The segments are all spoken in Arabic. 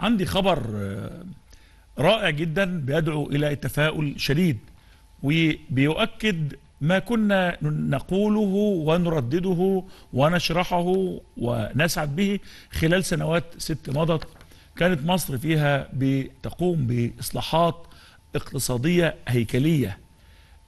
عندي خبر آه، رائع جدا بيدعو إلى التفاؤل شديد وبيؤكد ما كنا نقوله ونردده ونشرحه ونسعد به خلال سنوات ست مضت كانت مصر فيها بتقوم بإصلاحات اقتصادية هيكلية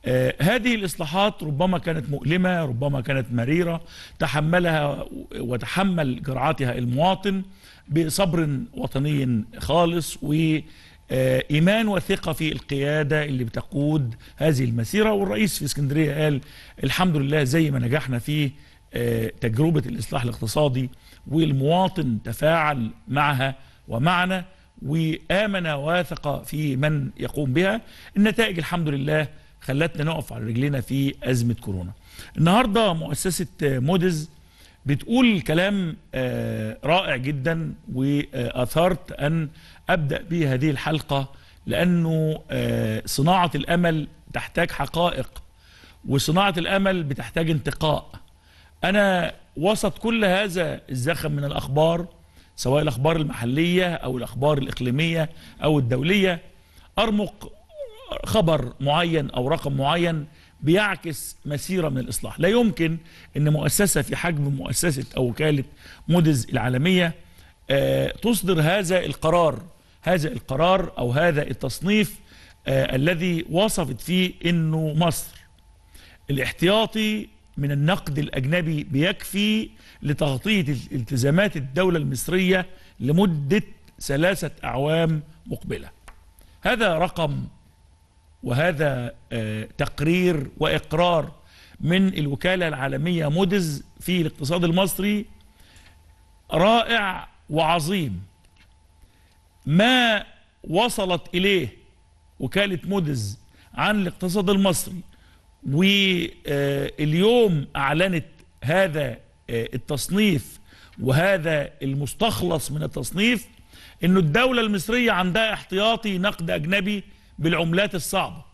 آه، هذه الإصلاحات ربما كانت مؤلمة ربما كانت مريرة تحملها وتحمل جرعاتها المواطن بصبر وطني خالص و ايمان وثقه في القياده اللي بتقود هذه المسيره والرئيس في اسكندريه قال الحمد لله زي ما نجحنا في آه، تجربه الاصلاح الاقتصادي والمواطن تفاعل معها ومعنا وامن واثق في من يقوم بها النتائج الحمد لله خلتنا نقف على رجلينا في أزمة كورونا النهاردة مؤسسة مودز بتقول كلام آه، رائع جدا وأثرت أن أبدأ به هذه الحلقة لأنه آه، صناعة الأمل تحتاج حقائق وصناعة الأمل بتحتاج انتقاء أنا وسط كل هذا الزخم من الأخبار سواء الأخبار المحلية أو الأخبار الإقليمية أو الدولية أرمق خبر معين أو رقم معين بيعكس مسيرة من الإصلاح لا يمكن أن مؤسسة في حجم مؤسسة أو وكالة مودز العالمية آه، تصدر هذا القرار هذا القرار أو هذا التصنيف آه، الذي وصفت فيه أنه مصر الاحتياطي من النقد الأجنبي بيكفي لتغطية التزامات الدولة المصرية لمدة ثلاثة أعوام مقبلة هذا رقم وهذا آه، تقرير وإقرار من الوكالة العالمية مودز في الاقتصاد المصري رائع وعظيم ما وصلت إليه وكالة مودز عن الاقتصاد المصري واليوم أعلنت هذا آه، التصنيف وهذا المستخلص من التصنيف أن الدولة المصرية عندها احتياطي نقد أجنبي بالعملات الصعبة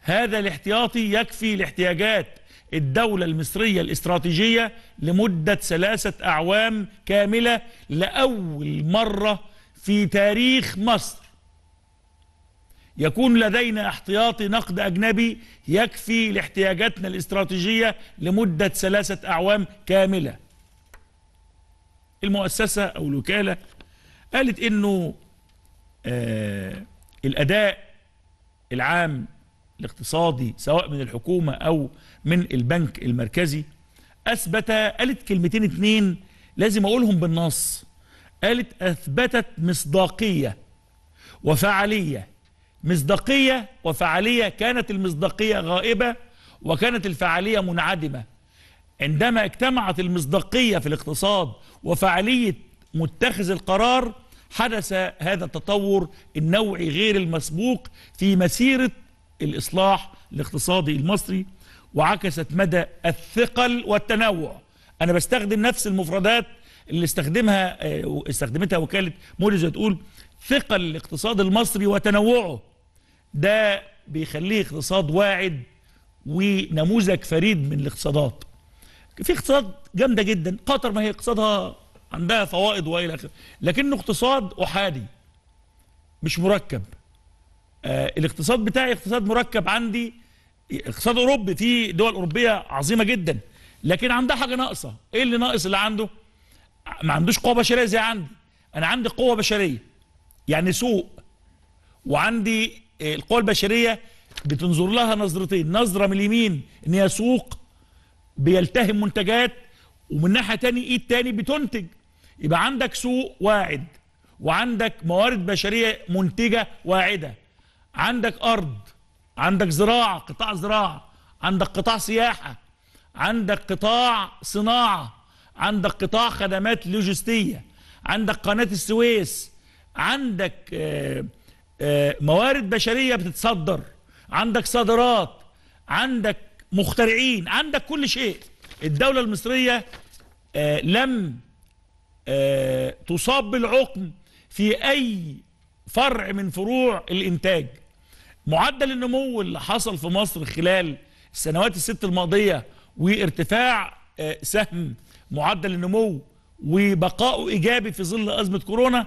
هذا الاحتياطي يكفي لاحتياجات الدولة المصرية الاستراتيجية لمدة ثلاثة أعوام كاملة لأول مرة في تاريخ مصر يكون لدينا احتياطي نقد أجنبي يكفي لاحتياجاتنا الاستراتيجية لمدة ثلاثة أعوام كاملة المؤسسة أو الوكالة قالت إنه آه الأداء العام الاقتصادي سواء من الحكومة أو من البنك المركزي أثبت قالت كلمتين اتنين لازم أقولهم بالنص قالت أثبتت مصداقية وفعالية مصداقية وفعالية كانت المصداقية غائبة وكانت الفعالية منعدمة عندما اجتمعت المصداقية في الاقتصاد وفعالية متخذ القرار حدث هذا التطور النوعي غير المسبوق في مسيرة الإصلاح الاقتصادي المصري وعكست مدى الثقل والتنوع أنا بستخدم نفس المفردات اللي استخدمها آه، استخدمتها وكالة موريز وتقول ثقل الاقتصاد المصري وتنوعه ده بيخليه اقتصاد واعد ونموذج فريد من الاقتصادات في اقتصاد جامده جدا قطر ما هي اقتصادها عندها فوائد والى اخره لكنه اقتصاد احادي مش مركب آه الاقتصاد بتاعي اقتصاد مركب عندي اقتصاد اوروبي في دول اوروبيه عظيمه جدا لكن عندها حاجه ناقصه ايه اللي ناقص اللي عنده ما عندوش قوه بشريه زي عندي انا عندي قوه بشريه يعني سوق وعندي آه، القوى البشريه بتنظر لها نظرتين نظره من اليمين ان هي سوق بيلتهم منتجات ومن ناحيه تاني ايد تاني بتنتج يبقى عندك سوق واعد وعندك موارد بشرية منتجة واعدة عندك أرض عندك زراعة قطاع زراعة عندك قطاع سياحة عندك قطاع صناعة عندك قطاع خدمات لوجستية عندك قناة السويس عندك آه، آه، موارد بشرية بتتصدر عندك صادرات عندك مخترعين عندك كل شيء الدولة المصرية آه، لم آه، تصاب بالعقم في أي فرع من فروع الإنتاج معدل النمو اللي حصل في مصر خلال السنوات الست الماضية وارتفاع آه، سهم معدل النمو وبقائه إيجابي في ظل أزمة كورونا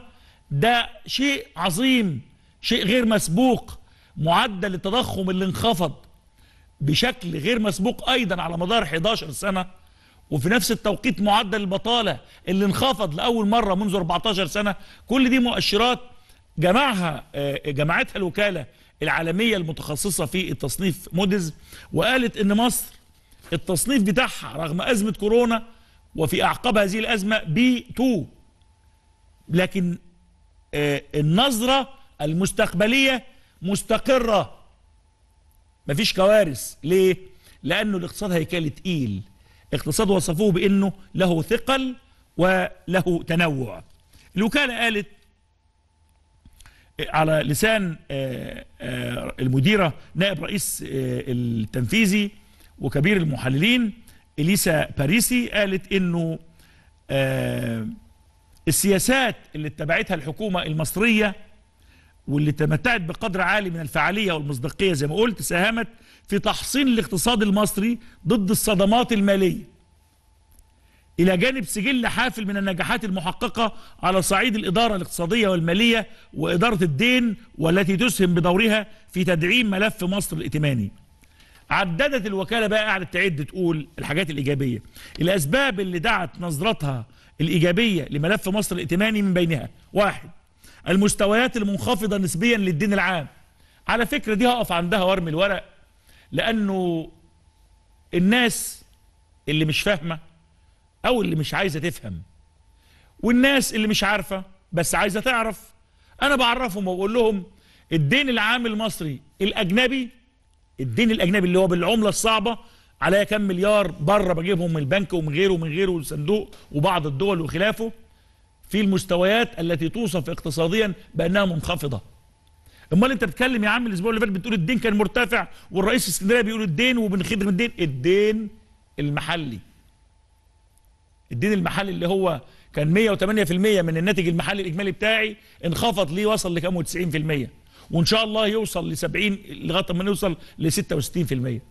ده شيء عظيم شيء غير مسبوق معدل التضخم اللي انخفض بشكل غير مسبوق أيضا على مدار 11 سنة وفي نفس التوقيت معدل البطالة اللي انخفض لأول مرة منذ 14 سنة كل دي مؤشرات جمعها آه، جمعتها الوكالة العالمية المتخصصة في التصنيف موديز وقالت ان مصر التصنيف بتاعها رغم أزمة كورونا وفي أعقاب هذه الأزمة بي 2 لكن آه، النظرة المستقبلية مستقرة مفيش كوارث ليه؟ لأنه الاقتصاد هيكلي تقيل اقتصاد وصفوه بأنه له ثقل وله تنوع الوكالة قالت آه، على لسان آه، آه، المديرة نائب رئيس التنفيذي وكبير المحللين إليسا باريسي قالت أنه السياسات اللي اتبعتها الحكومة المصرية واللي تمتعت بقدر عالي من الفعالية والمصداقية زي ما قلت ساهمت في تحصين الاقتصاد المصري ضد الصدمات المالية إلى جانب سجل حافل من النجاحات المحققة على صعيد الإدارة الاقتصادية والمالية وإدارة الدين والتي تسهم بدورها في تدعيم ملف مصر الائتماني عددت الوكالة بقى قاعدة تعد تقول الحاجات الإيجابية الأسباب اللي دعت نظرتها الإيجابية لملف مصر الائتماني من بينها واحد المستويات المنخفضة نسبيا للدين العام على فكرة دي هقف عندها وارمي الورق لأنه الناس اللي مش فاهمة أو اللي مش عايزة تفهم والناس اللي مش عارفة بس عايزة تعرف أنا بعرفهم وبقول لهم الدين العام المصري الأجنبي الدين الأجنبي اللي هو بالعملة الصعبة عليا كام مليار بره بجيبهم من البنك ومن غيره ومن غيره والصندوق وبعض الدول وخلافه في المستويات التي توصف اقتصاديا بأنها منخفضة امال انت بتتكلم يا عم الاسبوع اللي فات بتقول الدين كان مرتفع والرئيس الاسكندريه بيقول الدين وبنخدم الدين الدين المحلي الدين المحلي اللي هو كان 108% من الناتج المحلي الاجمالي بتاعي انخفض ليه وصل لكام 90% وان شاء الله يوصل ل 70 لغايه ما نوصل ل 66%